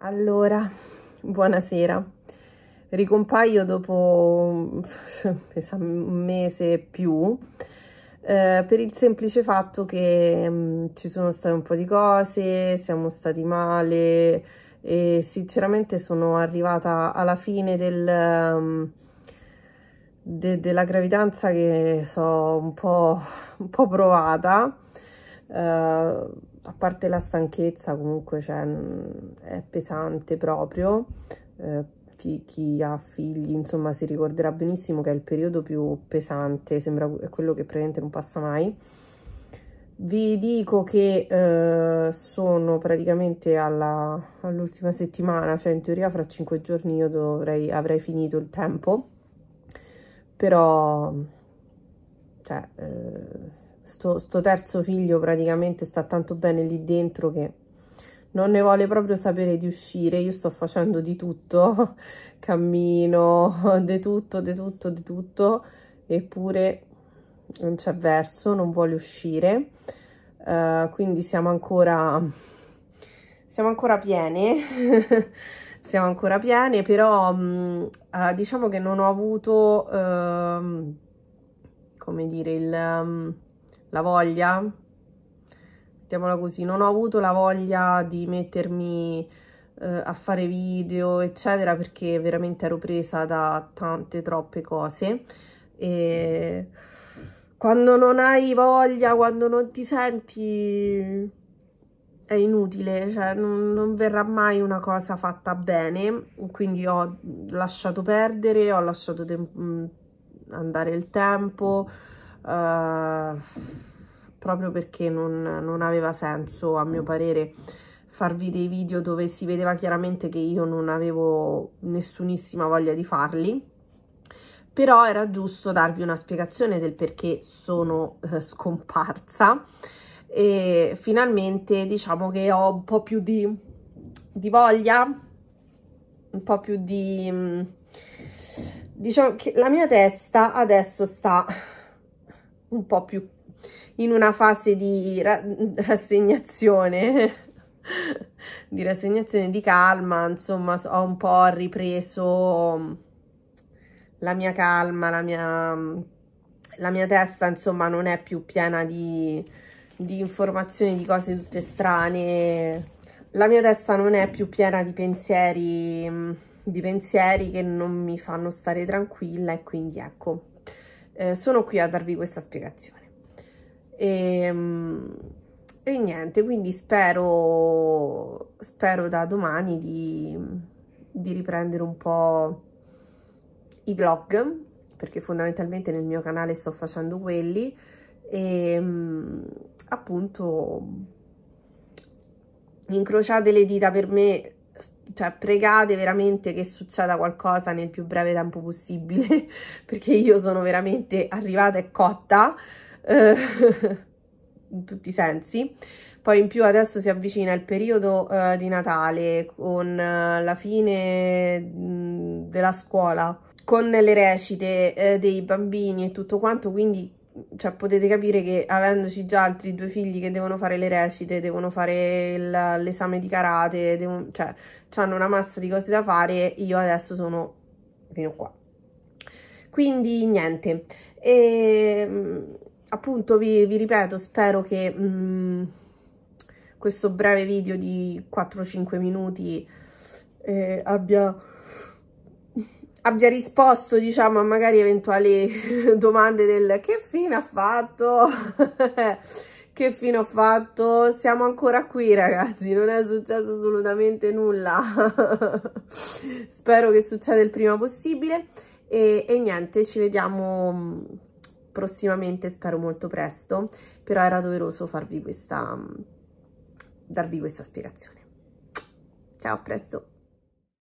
Allora, buonasera. Ricompaio dopo un mese e più eh, per il semplice fatto che mh, mm, ci sono state un po' di cose, siamo stati male e sinceramente sono arrivata alla fine del, um, de della gravidanza che sono un po', un po' provata eh, a parte la stanchezza comunque cioè, mm, è pesante proprio, eh, chi, chi, ha figli insomma si ricorderà benissimo che è il periodo più pesante, sembra è quello che praticamente non passa mai. Vi dico che eh, sono praticamente all'ultima settimana, cioè in teoria fra cinque giorni io dovrei, avrei finito il tempo, però cioè, eh, sto, sto terzo figlio praticamente sta tanto bene lì dentro che non ne vuole proprio sapere di uscire, io sto facendo di tutto, cammino, di tutto, di tutto, di tutto, eppure non c'è verso, non vuole uscire, uh, quindi siamo ancora, siamo ancora piene, siamo ancora piene, però mh, mm, eh, uh, diciamo che non ho avuto, uh, come dire, il... Um, la voglia, mettiamola così, non ho avuto la voglia di mettermi eh, a fare video, eccetera, perché veramente ero presa da tante, troppe cose. E quando non hai voglia, quando non ti senti, è inutile, cioè non, non, verrà mai una cosa fatta bene, quindi ho lasciato perdere, ho lasciato mm, andare il tempo, eh, proprio perché non, non, aveva senso a mio parere farvi dei video dove si vedeva chiaramente che io non avevo nessunissima voglia di farli però era giusto darvi una spiegazione del perché sono eh, scomparsa e finalmente diciamo che ho un po' più di, di voglia un po' più di mm, diciamo che la mia testa adesso sta un po' più in una fase di ra rassegnazione di rassegnazione di calma insomma ho un po' ripreso mm, la mia calma la mia, mm, la mia testa insomma non è più piena di, di informazioni di cose tutte strane la mia testa non è più piena di pensieri mm, di pensieri che non mi fanno stare tranquilla e quindi ecco eh, sono qui a darvi questa spiegazione. E, ehm, e niente, quindi spero, spero da domani di, di riprendere un po' i vlog, perché fondamentalmente nel mio canale sto facendo quelli, e ehm, appunto incrociate le dita per me cioè pregate veramente che succeda qualcosa nel più breve tempo possibile perché io sono veramente arrivata e cotta eh, in tutti i sensi poi in più adesso si avvicina il periodo eh, di Natale con eh, la fine mh, mm, della scuola con le recite eh, dei bambini e tutto quanto quindi cioè, potete capire che avendoci già altri due figli che devono fare le recite, devono fare l'esame di karate, devono, cioè, hanno una massa di cose da fare, io adesso sono fino qua. Quindi niente, e, ehm, appunto vi, vi ripeto, spero che mh, mm, questo breve video di 4-5 minuti eh, abbia abbia risposto diciamo a magari eventuali domande del che fine ha fatto che fine ho fatto siamo ancora qui ragazzi non è successo assolutamente nulla spero che succeda il prima possibile e, e niente ci vediamo mm, prossimamente spero molto presto però era doveroso farvi questa mm, darvi questa spiegazione ciao a presto